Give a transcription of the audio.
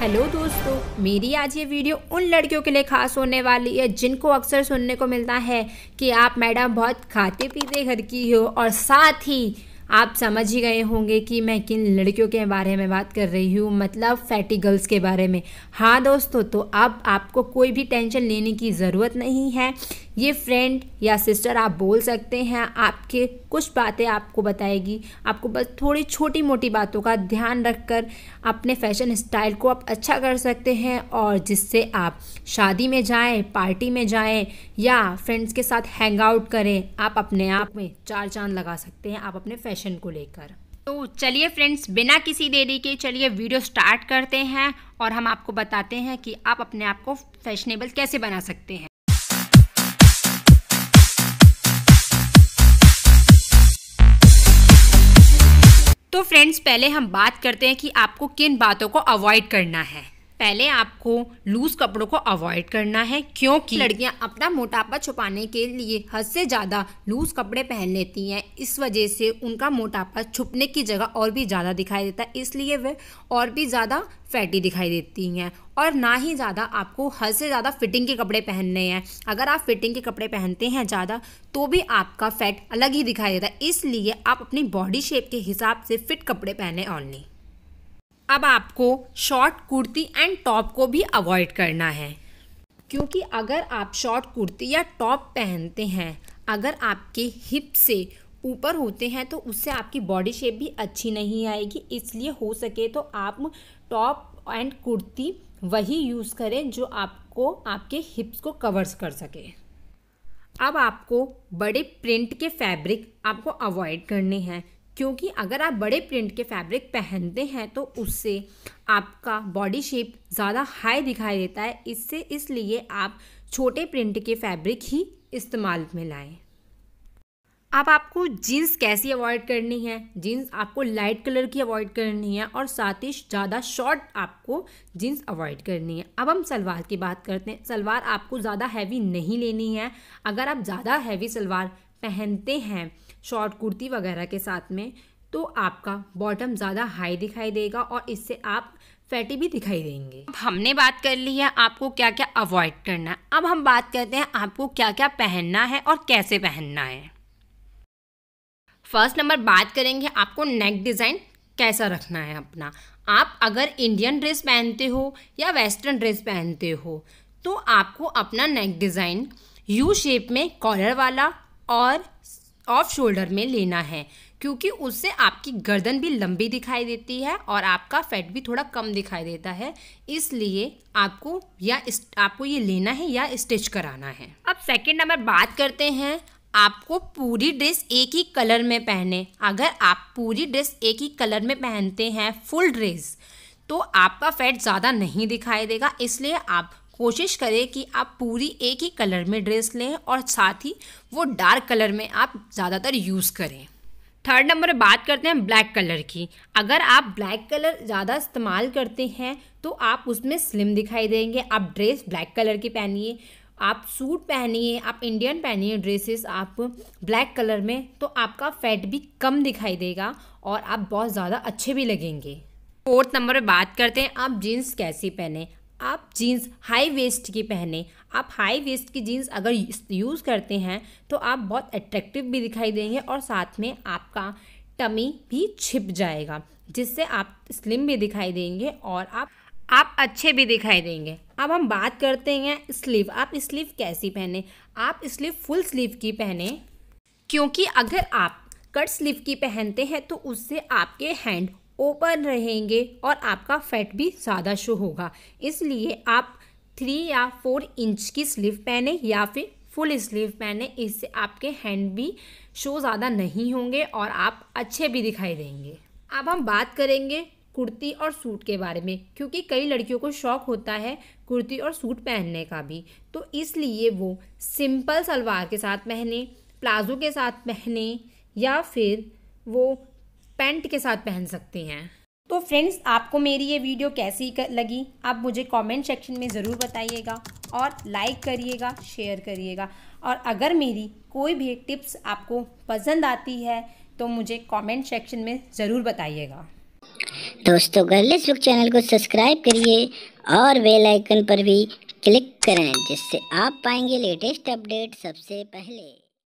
hello दोस्तों मेरी आज ये वीडियो उन लड़कियों के लिए खास होने वाली है जिनको अक्सर सुनने को मिलता है कि आप मैडम बहुत खाते पीते घर की हो और साथ ही आप समझ ही गए होंगे कि मैं किन लड़कियों के बारे में बात कर रही हूँ मतलब फैटी गर्ल्स के बारे में हाँ दोस्तों तो अब आपको कोई भी टेंशन लेने की ज़रूरत नहीं है ये फ्रेंड या सिस्टर आप बोल सकते हैं आपके कुछ बातें आपको बताएगी आपको बस थोड़ी छोटी मोटी बातों का ध्यान रखकर अपने फैशन स्टाइल को आप अच्छा कर सकते हैं और जिससे आप शादी में जाएं पार्टी में जाएं या फ्रेंड्स के साथ हैंग आउट करें आप अपने आप में चार चांद लगा सकते हैं आप अपने फैशन को लेकर तो चलिए फ्रेंड्स बिना किसी देरी के चलिए वीडियो स्टार्ट करते हैं और हम आपको बताते हैं कि आप अपने आप को फैशनेबल कैसे बना सकते हैं तो फ्रेंड्स पहले हम बात करते हैं कि आपको किन बातों को अवॉइड करना है पहले आपको लूज़ कपड़ों को अवॉइड करना है क्योंकि लड़कियां अपना मोटापा छुपाने के लिए हद से ज़्यादा लूज़ कपड़े पहन लेती हैं इस वजह से उनका मोटापा छुपने की जगह और भी ज़्यादा दिखाई देता है इसलिए वे और भी ज़्यादा फैटी दिखाई देती हैं और ना ही ज़्यादा आपको हद से ज़्यादा फिटिंग के कपड़े पहनने हैं अगर आप फिटिंग के कपड़े पहनते हैं ज़्यादा तो भी आपका फैट अलग ही दिखाई देता है इसलिए आप अपनी बॉडी शेप के हिसाब से फिट कपड़े पहने ऑनली अब आपको शॉर्ट कुर्ती एंड टॉप को भी अवॉइड करना है क्योंकि अगर आप शॉर्ट कुर्ती या टॉप पहनते हैं अगर आपके हिप से ऊपर होते हैं तो उससे आपकी बॉडी शेप भी अच्छी नहीं आएगी इसलिए हो सके तो आप टॉप एंड कुर्ती वही यूज़ करें जो आपको आपके हिप्स को कवर्स कर सके अब आपको बड़े प्रिंट के फैब्रिक आपको अवॉइड करने हैं क्योंकि अगर आप बड़े प्रिंट के फैब्रिक पहनते हैं तो उससे आपका बॉडी शेप ज़्यादा हाई दिखाई देता है इससे इसलिए आप छोटे प्रिंट के फैब्रिक ही इस्तेमाल में लाएं अब आपको जीन्स कैसी अवॉइड करनी है जीन्स आपको लाइट कलर की अवॉइड करनी है और साथ ही ज़्यादा शॉर्ट आपको जीन्स अवॉइड करनी है अब हम सलवार की बात करते हैं सलवार आपको ज़्यादा हैवी नहीं लेनी है अगर आप ज़्यादा हैवी सलवार पहनते हैं शॉर्ट कुर्ती वगैरह के साथ में तो आपका बॉटम ज़्यादा हाई दिखाई देगा और इससे आप फैटी भी दिखाई देंगे अब हमने बात कर ली है आपको क्या क्या अवॉइड करना है अब हम बात करते हैं आपको क्या क्या पहनना है और कैसे पहनना है फर्स्ट नंबर बात करेंगे आपको नेक डिज़ाइन कैसा रखना है अपना आप अगर इंडियन ड्रेस पहनते हो या वेस्टर्न ड्रेस पहनते हो तो आपको अपना नेक डिज़ाइन यू शेप में कॉलर वाला और ऑफ शोल्डर में लेना है क्योंकि उससे आपकी गर्दन भी लंबी दिखाई देती है और आपका फैट भी थोड़ा कम दिखाई देता है इसलिए आपको या इस, आपको ये लेना है या स्टिच कराना है अब सेकेंड नंबर बात करते हैं आपको पूरी ड्रेस एक ही कलर में पहने अगर आप पूरी ड्रेस एक ही कलर में पहनते हैं फुल ड्रेस तो आपका फैट ज़्यादा नहीं दिखाई देगा इसलिए आप कोशिश करें कि आप पूरी एक ही कलर में ड्रेस लें और साथ ही वो डार्क कलर में आप ज़्यादातर यूज़ करें थर्ड नंबर बात करते हैं ब्लैक कलर की अगर आप ब्लैक कलर ज़्यादा इस्तेमाल करते हैं तो आप उसमें स्लिम दिखाई देंगे आप ड्रेस ब्लैक कलर की पहनिए आप सूट पहनिए आप इंडियन पहनिए ड्रेसेस आप ब्लैक कलर में तो आपका फैट भी कम दिखाई देगा और आप बहुत ज़्यादा अच्छे भी लगेंगे फोर्थ नंबर पर बात करते हैं आप जीन्स कैसी पहने आप जीन्स हाई वेस्ट की पहने आप हाई वेस्ट की जीन्स अगर यूज़ करते हैं तो आप बहुत अट्रैक्टिव भी दिखाई देंगे और साथ में आपका टमी भी छिप जाएगा जिससे आप स्लिम भी दिखाई देंगे और आप आप अच्छे भी दिखाई देंगे अब हम बात करते हैं स्लीव आप स्लीव कैसी पहने आप स्लीव फुल स्लीव की पहने क्योंकि अगर आप कट स्लीव की पहनते हैं तो उससे आपके हैंड ओपन रहेंगे और आपका फैट भी ज़्यादा शो होगा इसलिए आप थ्री या फोर इंच की स्लीव पहने या फिर फुल स्लीव पहने इससे आपके हैंड भी शो ज़्यादा नहीं होंगे और आप अच्छे भी दिखाई देंगे अब हम बात करेंगे कुर्ती और सूट के बारे में क्योंकि कई लड़कियों को शौक़ होता है कुर्ती और सूट पहनने का भी तो इसलिए वो सिंपल सलवार के साथ पहने प्लाज़ो के साथ पहने या फिर वो पैंट के साथ पहन सकते हैं तो फ्रेंड्स आपको मेरी ये वीडियो कैसी लगी आप मुझे कमेंट सेक्शन में ज़रूर बताइएगा और लाइक करिएगा शेयर करिएगा और अगर मेरी कोई भी टिप्स आपको पसंद आती है तो मुझे कमेंट सेक्शन में ज़रूर बताइएगा दोस्तों गर्लेस बुक चैनल को सब्सक्राइब करिए और बेल आइकन पर भी क्लिक करें जिससे आप पाएंगे लेटेस्ट अपडेट सबसे पहले